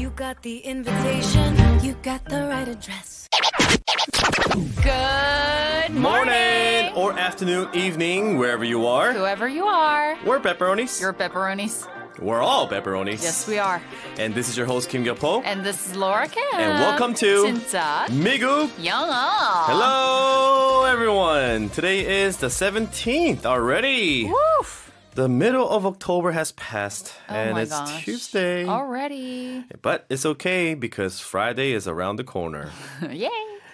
You got the invitation, you got the right address. Good morning. morning! Or afternoon, evening, wherever you are. Whoever you are. We're pepperonis. You're pepperonis. We're all pepperonis. Yes, we are. And this is your host Kim Gyopo. And this is Laura Kim. And welcome to 진짜 미국 영어. Hello, everyone. Today is the 17th already. Woof. The middle of October has passed oh and it's gosh. Tuesday. Already. But it's okay because Friday is around the corner. Yay!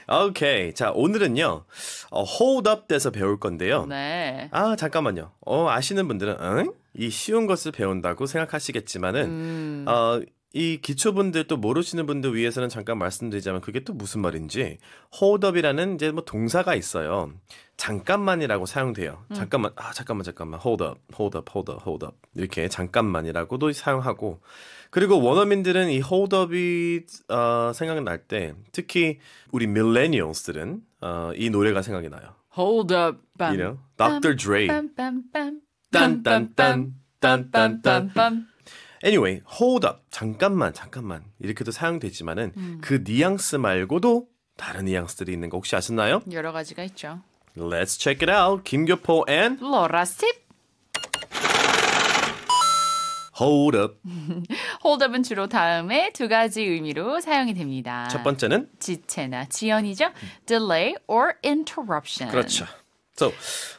Okay. 자, 오늘은요. 어, hold up 돼서 배울 건데요. 네. 아, 잠깐만요. 어, 아시는 분들은 응? 이 쉬운 것을 배운다고 생각하시겠지만은 음. 어, 이 기초분들 또 모르시는 분들 위해서는 잠깐 말씀드리자면 그게 또 무슨 말인지 홀드업이라는 이제 뭐 동사가 있어요. 잠깐만이라고 사용돼요. 음. 잠깐만 아 잠깐만 잠깐만 hold up hold up hold up hold up 이렇게 잠깐만이라고도 사용하고 그리고 원어민들은 이 hold up이 어, 생각날 때 특히 우리 밀레니얼스들은 어, 이 노래가 생각이 나요. Hold up, 빰, you know, Dr. Dre, 빰, 빰, 빰, 빰, 빰, 빰, 빰, 빰, 빰, Anyway, hold up. 잠깐만, 잠깐만. 이렇게도 사용되지만은 음. 그 뉘앙스 말고도 다른 뉘앙스들이 있는 거 혹시 아시나요? 여러 가지가 있죠. Let's check it out. 김교포 and 로라 팁. Hold up. Hold up은 주로 다음에 두 가지 의미로 사용이 됩니다. 첫 번째는 지체나 지연이죠. Delay or interruption. 그렇죠. So,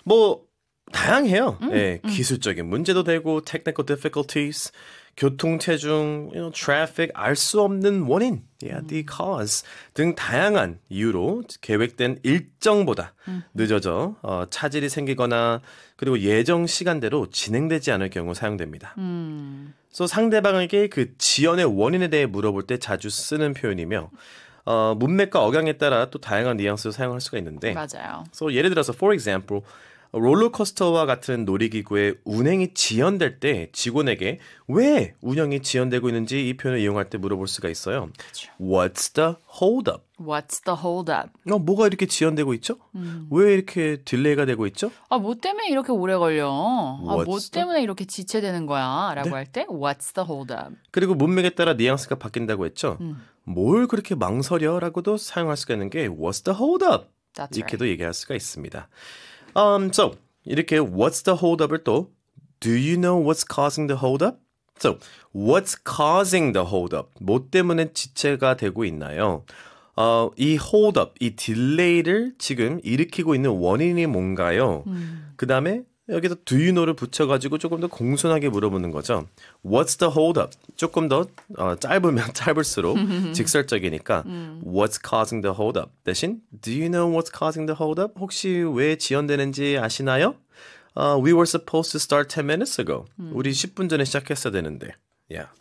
뭐 다양해요. 음, 예, 음. 기술적인 문제도 되고 technical difficulties 교통 체중, you know, traffic 알 수 없는 원인, yeah, the 음. cause 등 다양한 이유로 계획된 일정보다 음. 늦어져 어, 차질이 생기거나 그리고 예정 시간대로 진행되지 않을 경우 사용됩니다. 음. 그래서 상대방에게 그 지연의 원인에 대해 물어볼 때 자주 쓰는 표현이며 어, 문맥과 억양에 따라 또 다양한 뉘앙스로 사용할 수가 있는데. 맞아요. So 예를 들어서 for example 롤러코스터와 같은 놀이기구의 운행이 지연될 때 직원에게 왜 운영이 지연되고 있는지 이 표현을 이용할 때 물어볼 수가 있어요. 그렇죠. What's the hold up? What's the hold up? 어, 뭐가 이렇게 지연되고 있죠? 음. 왜 이렇게 딜레이가 되고 있죠? 아, 뭐 때문에 이렇게 오래 걸려? 아, 뭐 the... 때문에 이렇게 지체되는 거야? 라고 네? 할때 What's the hold up? 그리고 문맥에 따라 뉘앙스가 바뀐다고 했죠? 음. 뭘 그렇게 망설여? 라고도 사용할 수가 있는 게 What's the hold up? That's 이렇게도 right. 얘기할 수가 있습니다. Um, so 이렇게 what's the holdup을 또 do you know what's causing the holdup? So what's causing the holdup? 뭐 때문에 지체가 되고 있나요? 어, 이 holdup, 이 딜레이를 지금 일으키고 있는 원인이 뭔가요? 음. 그 다음에 여기서 do you know를 붙여가지고 조금 더 공손하게 물어보는 거죠. What's the hold up? 조금 더 어, 짧으면 짧을수록 직설적이니까 음. What's causing the hold up? 대신 Do you know what's causing the hold up? 혹시 왜 지연되는지 아시나요? Uh, we were supposed to start 10 minutes ago. 음. 우리 10분 전에 시작했어야 되는데. Yeah.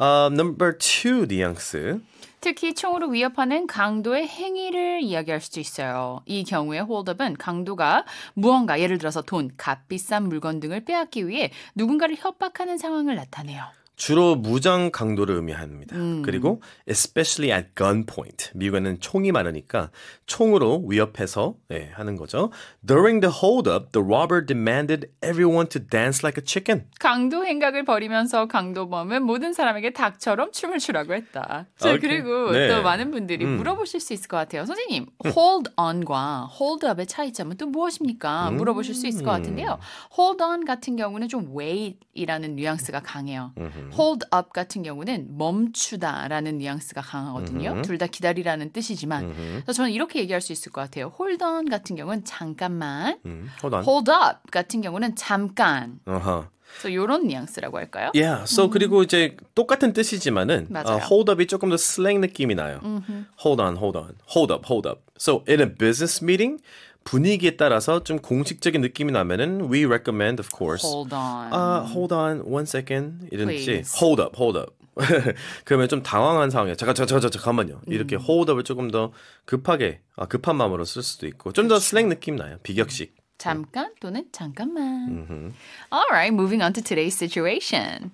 Um, number two 뉘앙스. 특히 총으로 위협하는 강도의 행위를 이야기할 수도 있어요. 이 경우에 홀드업은 강도가 무언가 예를 들어서 돈, 값비싼 물건 등을 빼앗기 위해 누군가를 협박하는 상황을 나타내요. 주로 무장 강도를 의미합니다. 음. 그리고 especially at gunpoint. 미국에는 총이 많으니까 총으로 위협해서 예, 하는 거죠. During the holdup, the robber demanded everyone to dance like a chicken. 강도 행각을 벌이면서 강도범은 모든 사람에게 닭처럼 춤을 추라고 했다. 자, 그리고 네. 또 많은 분들이 음. 물어보실 수 있을 것 같아요. 선생님, 음. hold on과 hold up의 차이점은 또 무엇입니까? 음. 물어보실 수 있을 것 같은데요. hold on 같은 경우는 좀 wait이라는 뉘앙스가 강해요. 음. hold up 같은 경우는 멈추다라는 뉘앙스가 강하거든요. 음 둘다 기다리라는 뜻이지만 그래서 저는 이렇게 얘기할 수 있을 것 같아요. hold on 같은 경우는 잠깐만, 음, hold, on. hold up 같은 경우는 잠깐. u h 그래서 요런 뉘앙스라고 할까요? 예, yeah, so 음. 그리고 이제 똑같은 뜻이지만은 어, 맞아요. Uh, hold up이 조금 더 슬랭 느낌이 나요. 음흠. hold on, hold on, hold up, hold up. So in a business meeting, 분위기에 따라서 좀 공식적인 느낌이 나면은 we recommend of course. Hold on. 아, uh, hold on one second. 이런지 Please. hold up, hold up. 그러면 좀 당황한 상황이에요. 잠깐, 잠깐, 잠깐, 잠깐만요. 음. 이렇게 음. hold up을 조금 더 급하게, 아, 급한 마음으로 쓸 수도 있고 좀 더 슬랭 그렇죠. 느낌 나요. 비격식. 잠깐 또는 잠깐만. Mm-hmm. Alright, moving on to today's situation.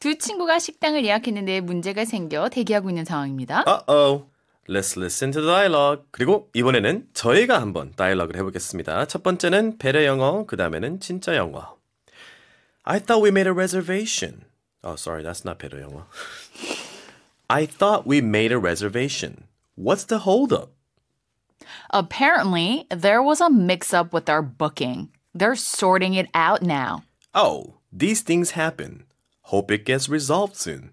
두 친구가 식당을 예약했는데 문제가 생겨 대기하고 있는 상황입니다. Uh-oh. Let's listen to the dialogue. 그리고 이번에는 저희가 한번 다이얼로그를 해보겠습니다. 첫 번째는 배려 영어, 그 다음에는 진짜 영어. I thought we made a reservation. Oh, sorry, that's not 배려 영어. I thought we made a reservation. What's the holdup? Apparently, there was a mix up with our booking. They're sorting it out now. Oh, these things happen. Hope it gets resolved soon.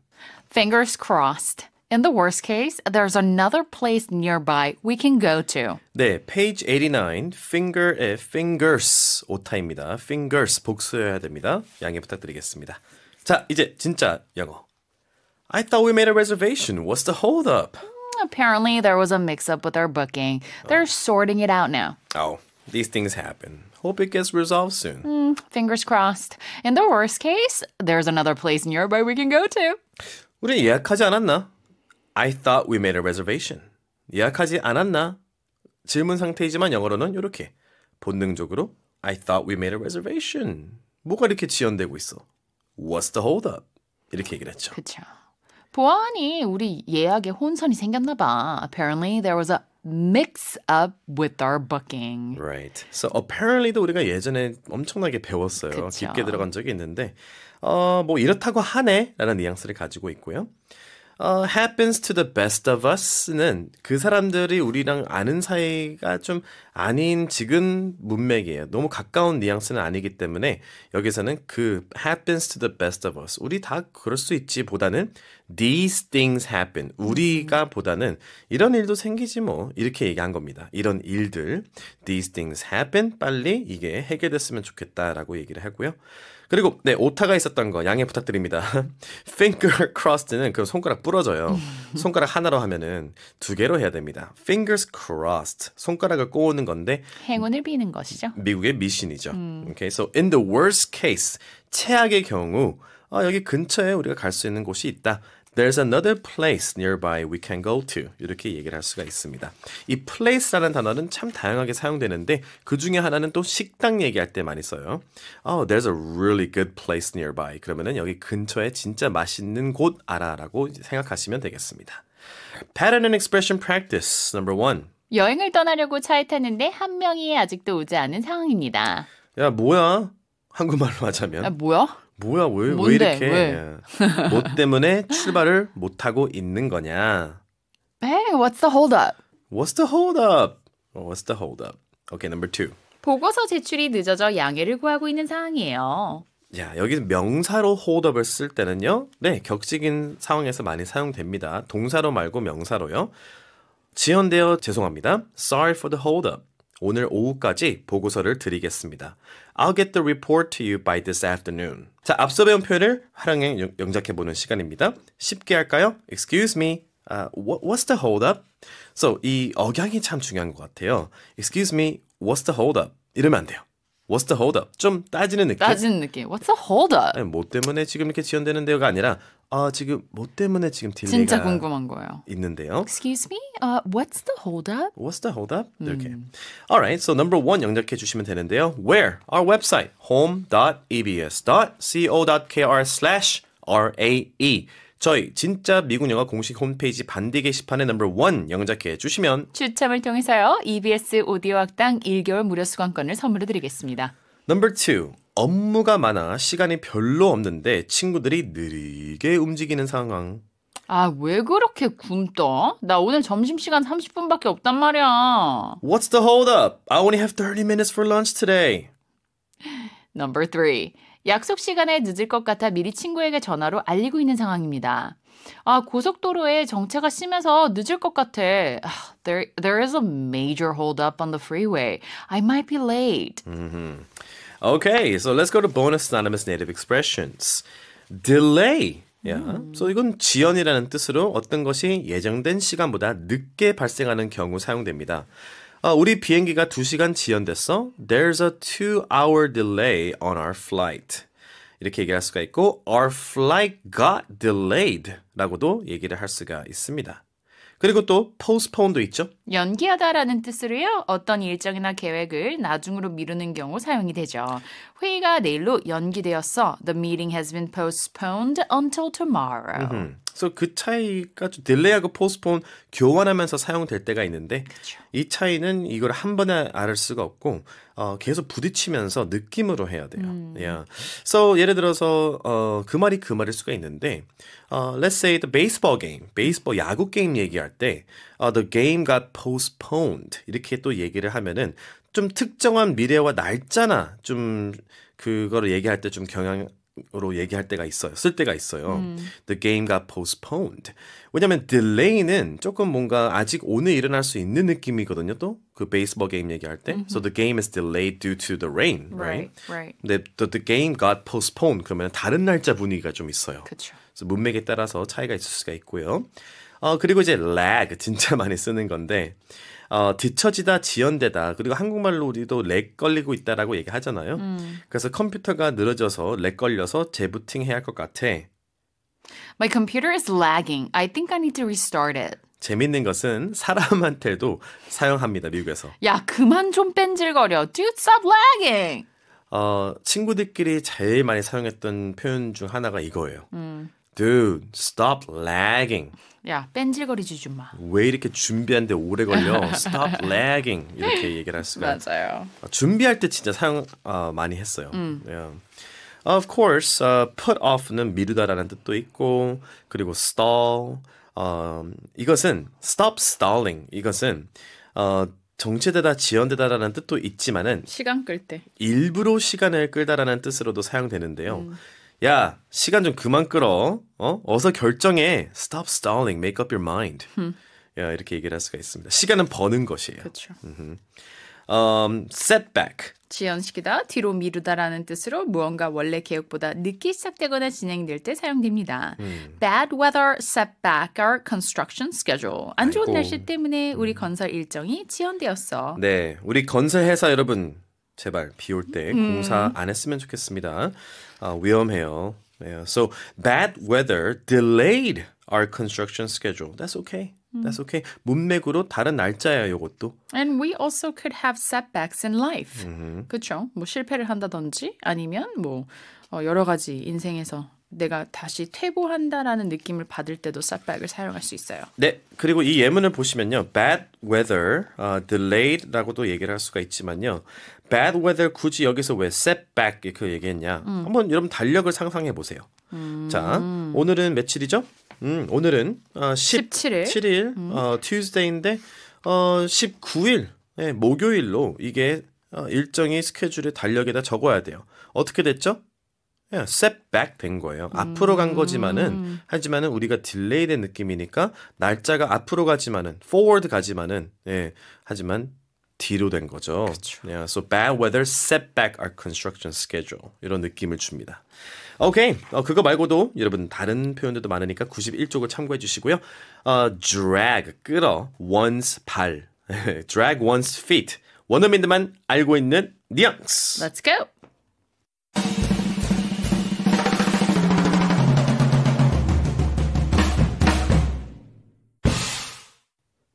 Fingers crossed. In the worst case, there's another place nearby we can go to. 네, page 89, finger의 fingers 오타입니다. fingers 복수해야 됩니다. 양해 부탁드리겠습니다. 자, 이제 진짜 영어. I thought we made a reservation. What's the hold up? Mm, apparently there was a mix up with our booking. They're oh. sorting it out now. Oh, these things happen. Hope it gets resolved soon. Mm, fingers crossed. In the worst case, there's another place nearby we can go to. 우리 예약하지 않았나? I thought we made a reservation. 예약하지 않았나? 질문 상태이지만 영어로는 이렇게 본능적으로 I thought we made a reservation. 뭐가 이렇게 지연되고 있어? What's the hold up? 이렇게 얘기를 했죠. 그렇죠. 보안이 우리 예약에 혼선이 생겼나 봐. Apparently there was a mix up with our booking. Right. So apparently도 우리가 예전에 엄청나게 배웠어요. 그쵸. 깊게 들어간 적이 있는데 어, 뭐 이렇다고 하네라는 뉘앙스를 가지고 있고요. 어, happens to the best of us는 그 사람들이 우리랑 아는 사이가 좀 아닌 지금 문맥이에요. 너무 가까운 뉘앙스는 아니기 때문에 여기서는 그 happens to the best of us 우리 다 그럴 수 있지 보다는 these things happen 우리가 음. 보다는 이런 일도 생기지 뭐 이렇게 얘기한 겁니다. 이런 일들 these things happen 빨리 이게 해결됐으면 좋겠다라고 얘기를 하고요. 그리고 네 오타가 있었던 거 양해 부탁드립니다. finger crossed는 그럼 손가락 부러져요. 손가락 하나로 하면은 두 개로 해야 됩니다. fingers crossed 손가락을 꼬는 건데 행운을 비는 것이죠. 미국의 미신이죠. 음. Okay, so in the worst case 최악의 경우 아, 여기 근처에 우리가 갈 수 있는 곳이 있다. There's another place nearby we can go to. 이렇게 얘기를 할 수가 있습니다. 이 place라는 단어는 참 다양하게 사용되는데 그 중에 하나는 또 식당 얘기할 때 많이 써요. Oh, there's a really good place nearby. 그러면은 여기 근처에 진짜 맛있는 곳 알아라고 생각하시면 되겠습니다. Pattern and expression practice number one. 여행을 떠나려고 차에 탔는데 한 명이 아직도 오지 않은 상황입니다. 야 뭐야? 한국말로 하자면. 아 뭐야? 뭐야 왜, 뭔데? 왜 이렇게 왜? 예. 뭐 때문에 출발을 못 하고 있는 거냐? Hey, what's the hold up? What's the hold up? Oh, what's the hold up? Okay, number two. 보고서 제출이 늦어져 양해를 구하고 있는 상황이에요. 자, 여기 명사로 hold up을 쓸 때는요. 네, 격식인 상황에서 많이 사용됩니다. 동사로 말고 명사로요. 지연되어 죄송합니다. Sorry for the hold up. 오늘 오후까지 보고서를 드리겠습니다. I'll get the report to you by this afternoon. 자, 앞서 배운 표현을 활용해 영작해 보는 시간입니다. 쉽게 할까요? Excuse me. Uh, what, what's the hold up? So, 이 억양이 참 중요한 것 같아요. Excuse me, what's the hold up? 이러면 안 돼요. What's the hold up? 좀 따지는 느낌. 따지는 느낌. What's the hold up? 아니, 뭐 때문에 지금 이렇게 지연되는데요가 아니라 아 지금 뭐 때문에 지금 딜레이가 진짜 궁금한 거예요. 있는데요. Excuse me, uh, what's the hold up? What's the hold up? 이렇게. 음. Alright, so number one 영작해 주시면 되는데요. Where? Our website home.ebs.co.kr/rae 저희 진짜 미국 영화 공식 홈페이지 반디 게시판에 넘버 원 영작해 주시면 추첨을 통해서요. EBS 오디오 학당 1개월 무료 수강권을 선물로 드리겠습니다. 넘버 2. 업무가 많아 시간이 별로 없는데 친구들이 느리게 움직이는 상황. 아, 왜 그렇게 굶떠? 나 오늘 점심시간 30분밖에 없단 말이야. What's the hold up? I only have 30 minutes for lunch today. Number 3. 약속 시간에 늦을 것 같아 미리 친구에게 전화로 알리고 있는 상황입니다. 아, 고속도로에 정체가 심해서 늦을 것 같아. There, there is a major hold up on the freeway. I might be late. Mm-hmm. Okay, so let's go to bonus anonymous native expressions. Delay. 야, yeah. 음. so 이건 지연이라는 뜻으로 어떤 것이 예정된 시간보다 늦게 발생하는 경우 사용됩니다. 아, 우리 비행기가 2시간 지연됐어. There's a 2-hour delay on our flight. 이렇게 얘기할 수가 있고 our flight got delayed라고도 얘기를 할 수가 있습니다. 그리고 또 postpone도 있죠. 연기하다라는 뜻으로요. 어떤 일정이나 계획을 나중으로 미루는 경우 사용이 되죠. 회의가 내일로 연기되었어. The meeting has been postponed until tomorrow. 음흠. 그래서 그 차이가 e 딜레이하고 포스폰 교환하면서 사용될 때가 있는데 그쵸. 이 차이는 이걸 한 번에 알 수가 없고 어, 계속 부딪히면서 느낌으로 해야 돼요. 음. Yeah. So 예를 들어서 어, 그 말이 그 말일 수가 있는데 어, Let's say the baseball game, b e s 베이스볼 야구 게임 얘기할 때 어, the game got postponed 이렇게 또 얘기를 하면은 좀 특정한 미래와 날짜나 좀 그거를 얘기할 때 좀 경향 으로 얘기할 때가 있어요. 쓸 때가 있어요. 음. The game got postponed. 왜냐면 delay는 조금 뭔가 아직 오늘 일어날 수 있는 느낌이거든요. 또 그 베이스볼 게임 얘기할 때. Mm-hmm. So the game is delayed due to the rain, right? Right. 근데 the, the game got postponed 그러면 다른 날짜 분위기가 좀 있어요. 그렇죠. 그래서 문맥에 따라서 차이가 있을 수가 있고요. 어, 그리고 이제 lag 진짜 많이 쓰는 건데 어, 뒤처지다, 지연되다. 그리고 한국말로 우리도 렉 걸리고 있다라고 얘기하잖아요. 음. 그래서 컴퓨터가 늘어져서 렉 걸려서 재부팅해야 할 것 같아. My computer is lagging. I think I need to restart it. 재밌는 것은 사람한테도 사용합니다. 미국에서. 야, 그만 좀 뺀질거려. Dude, stop lagging. 어, 친구들끼리 제일 많이 사용했던 표현 중 하나가 이거예요. 음. Dude, stop lagging. 야, 뺀질거리지 좀 마. 왜 이렇게 준비하는데 오래 걸려? Stop lagging 이렇게 얘기를 할 수가. 맞아요. 아, 준비할 때 진짜 사용 어, 많이 했어요. 음. Yeah. Of course, uh, put off는 미루다라는 뜻도 있고 그리고 stall 어, 이것은 stop stalling 이것은 어, 정체되다 지연되다라는 뜻도 있지만은 시간 끌 때 일부러 시간을 끌다라는 뜻으로도 사용되는데요. 음. 야 시간 좀 그만 끌어 어 어서 결정해 stop stalling make up your mind 음. 야 이렇게 얘기를 할 수가 있습니다 시간은 버는 것이에요 그렇죠 u 음, setback 지연시키다 뒤로 미루다라는 뜻으로 무언가 원래 계획보다 늦게 시작되거나 진행될 때 사용됩니다. 음. Bad weather setback our construction schedule. 안 좋은 아이고. 날씨 때문에 우리 음. 건설 일정이 지연되었어. 네, 우리 건설 회사 여러분 제발 비올때 음. 공사 안 했으면 좋겠습니다. 아, 위험해요. Yeah. So bad weather delayed our construction schedule. That's okay. That's okay. 문맥으로 다른 날짜야 요것도. And we also could have setbacks in life. Mm-hmm. 그렇죠. 뭐 실패를 한다든지 아니면 뭐 어, 여러 가지 인생에서 내가 다시 퇴보한다라는 느낌을 받을 때도 setback을 사용할 수 있어요. 네. 그리고 이 예문을 보시면요. bad weather, uh, delayed라고도 얘기를 할 수가 있지만요. bad weather 굳이 여기서 왜 setback 이 얘기했냐? 음. 한번 여러분 달력을 상상해 보세요. 음. 자, 오늘은 며칠이죠? 음, 오늘은 어, 10, 17일, 7일 음. 어, Tuesday인데 어, 19일 네, 예, 목요일로 이게 어, 일정이 스케줄에 달력에다 적어야 돼요. 어떻게 됐죠? 예, setback 된 거예요. 음. 앞으로 간 거지만은 하지만은 우리가 딜레이 된 느낌이니까 날짜가 앞으로 가지만은 forward 가지만은 예, 하지만 뒤로 된 거죠. 그쵸. Yeah, so bad weather set back our construction schedule. 이런 느낌을 줍니다. 오케이. Okay. 어, 그거 말고도 여러분 다른 표현들도 많으니까 91쪽을 참고해 주시고요. 어, drag 끌어 one's 발. drag one's feet. 원어민들만 알고 있는 뉘앙스. Let's go.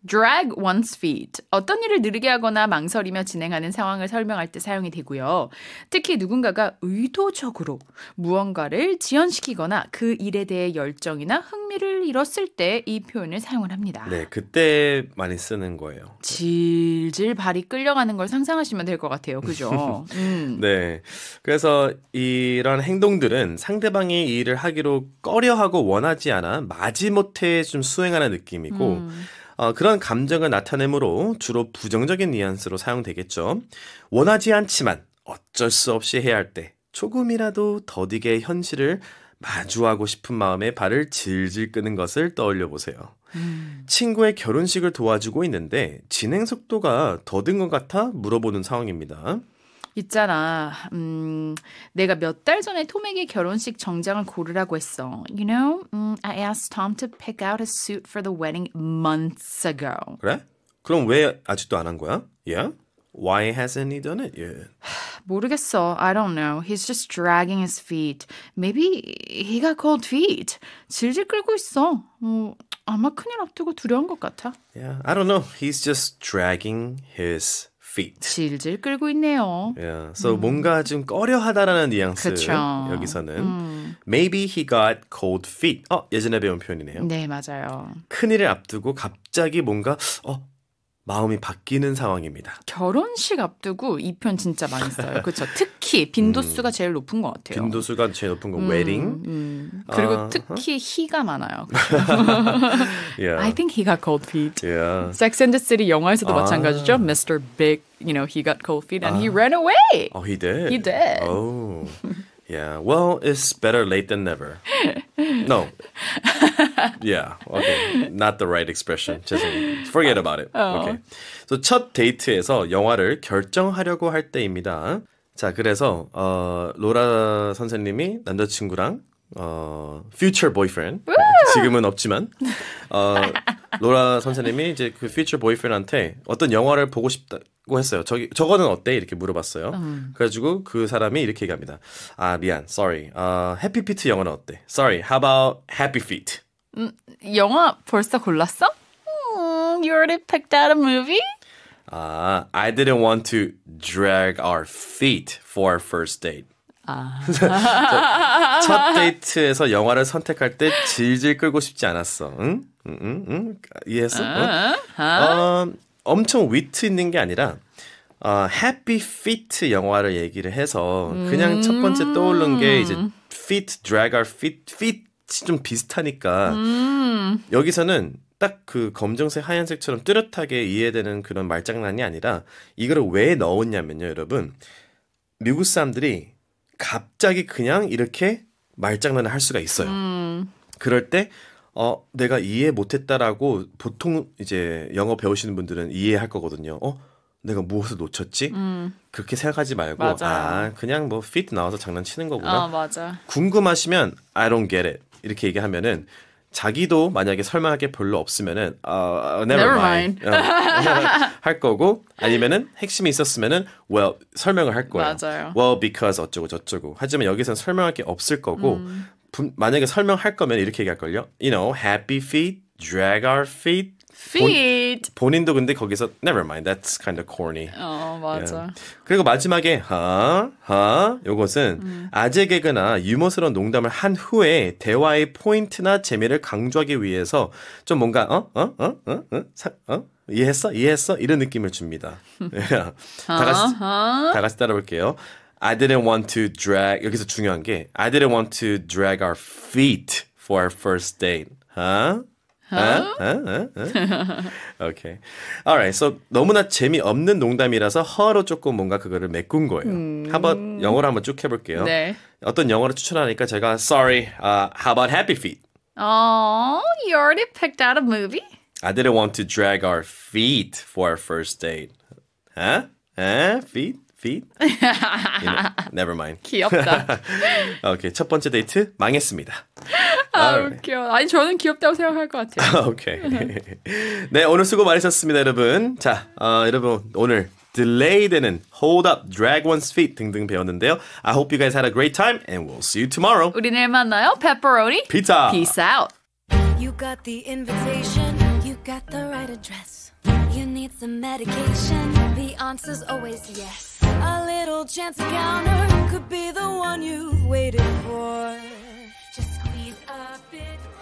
drag one's feet. 어떤 일을 느리게 하거나 망설이며 진행하는 상황을 설명할 때 사용이 되고요. 특히 누군가가 의도적으로 무언가를 지연시키거나 그 일에 대해 열정이나 흥미를 잃었을 때 이 표현을 사용을 합니다. 네, 그때 많이 쓰는 거예요. 질질 발이 끌려가는 걸 상상하시면 될 것 같아요. 그죠? 음. 네. 그래서 이런 행동들은 상대방이 이 일을 하기로 꺼려하고 원하지 않아 마지못해 좀 수행하는 느낌이고 음. 어, 그런 감정을 나타내므로 주로 부정적인 뉘앙스로 사용되겠죠. 원하지 않지만 어쩔 수 없이 해야 할 때 조금이라도 더디게 현실을 마주하고 싶은 마음에 발을 질질 끄는 것을 떠올려 보세요. 음. 친구의 결혼식을 도와주고 있는데 진행 속도가 더딘 것 같아 물어보는 상황입니다. 있잖아. 음, 내가 몇 달 전에 톰에게 결혼식 정장을 고르라고 했어. You know, um, I asked Tom to pick out a suit for the wedding months ago. 그래? 그럼 왜 아직도 안 한 거야? Yeah? Why hasn't he done it yet? 모르겠어. I don't know. He's just dragging his feet. Maybe he got cold feet. 질질 끌고 있어. 어, 아마 큰일 앞두고 두려운 것 같아. Yeah, I don't know. He's just dragging his feet. 질질 끌고 있네요. Yeah. So 음. 뭔가 좀 꺼려하다라는 뉘앙스 그쵸. 그렇죠. 여기서는 음. maybe he got cold feet. 어 예전에 배운 표현이네요. 네 맞아요. 큰 일을 앞두고 갑자기 뭔가 어 마음이 바뀌는 상황입니다. 결혼식 앞두고 이편 진짜 많이 써요. 그렇죠. 특히 빈도수가 음, 제일 높은 것 같아요. 빈도수가 제일 높은 건 음, 웨딩. 음. 그리고 아, 특히 히가 많아요. 그렇죠? yeah. I think he got cold feet. Yeah. Sex and the City 영화에서도 아. 마찬가지죠. Mr. Big, you know, he got cold feet and 아. he ran away. Oh, he did. He did. Oh. Yeah, well, it's better late than never. No. Yeah, okay. Not the right expression. 죄송해요. Forget about it. Okay. So, 첫 데이트에서 영화를 결정하려고 할 때입니다. 자, 그래서 어, 로라 선생님이 남자친구랑 어, future boyfriend 지금은 없지만 어, 로라 선생님이 이제 그 퓨처 보이프렌한테 어떤 영화를 보고 싶다고 했어요. 저기 저거는 어때? 이렇게 물어봤어요. 음. 그래가지고 그 사람이 이렇게 얘기합니다. 아 미안, sorry. 어, 해피 피트 영화는 어때? Sorry, how about Happy Feet? 음, 영화 벌써 골랐어? 음, you already picked out a movie? 아, I didn't want to drag our feet for our first date. 아. 첫 데이트에서 영화를 선택할 때 질질 끌고 싶지 않았어. 응? 응? 응? 응? 이해했어? 응? 어, 음, 엄청 위트 있는 게 아니라 어, 해피 피트 영화를 얘기를 해서 그냥 음~ 첫 번째 떠오른 게 음. 이제 피트 드 d r 피트 피트 좀 비슷하니까 음~ 여기서는 딱 그 검정색 하얀색처럼 뚜렷하게 이해되는 그런 말장난이 아니라 이거를 왜 넣었냐면요, 여러분. 미국 사람들이 갑자기 그냥 이렇게 말장난을 할 수가 있어요. 음. 그럴 때 어, 내가 이해 못했다라고 보통 이제 영어 배우시는 분들은 이해할 거거든요. 어, 내가 무엇을 놓쳤지? 음. 그렇게 생각하지 말고 맞아. 아 그냥 뭐 fit 나와서 장난치는 거구나. 어, 궁금하시면 I don't get it 이렇게 얘기하면은 자기도 만약에 설명할 게 별로 없으면은 uh, never, never mind, mind. 어, 할 거고 아니면은 핵심이 있었으면은 well 설명을 할 거예요. 맞아요. well because 어쩌고 저쩌고. 하지만 여기서는 설명할 게 없을 거고 음. 부, 만약에 설명할 거면 이렇게 얘기할 걸요. You know, happy feet, drag our feet, feet. 본, 본인도 근데 거기서 never mind. That's kind of corny. 어, 맞아. Yeah. 예. 그리고 마지막에 하, 하 요것은 음. 아재 개그나 유머스러운 농담을 한 후에 대화의 포인트나 재미를 강조하기 위해서 좀 뭔가 어? 어? 어? 어? 어? 어? 어? 이해했어? 이해했어? 이런 느낌을 줍니다. 예. 다 같이 어, 어? 다 같이 따라볼게요. I didn't want to drag 여기서 중요한 게 I didn't want to drag our feet for our first date. 하? Huh? Huh? Huh? Huh? okay. Alright. So 너무나 재미없는 농담이라서 허로 조금 뭔가 그거를 메꾼 거예요. 음... 한번 영어로 한번 쭉 해볼게요. 네. 어떤 영어를 추천하니까 제가 Sorry. Uh, how about Happy Feet? Oh, you already picked out a movie? I didn't want to drag our feet for our first date. Huh? Huh? Feet? Feet? you know, never mind. 귀엽다. okay. 첫 번째 데이트 망했습니다. 아 웃겨. 아니 저는 귀엽다고 생각할 것 같아요. 오케이. 네 오늘 수고 많으셨습니다 여러분. 자 어, 여러분 오늘 delay 되는 hold up, drag one's feet 등등 배웠는데요. I hope you guys had a great time and we'll see you tomorrow. 우리 내일 만나요. Pepperoni pizza. Peace out. You got the invitation. You got the right address. You need some medication. The answer's always yes. A little chance encounter could be the one you've waited for a bit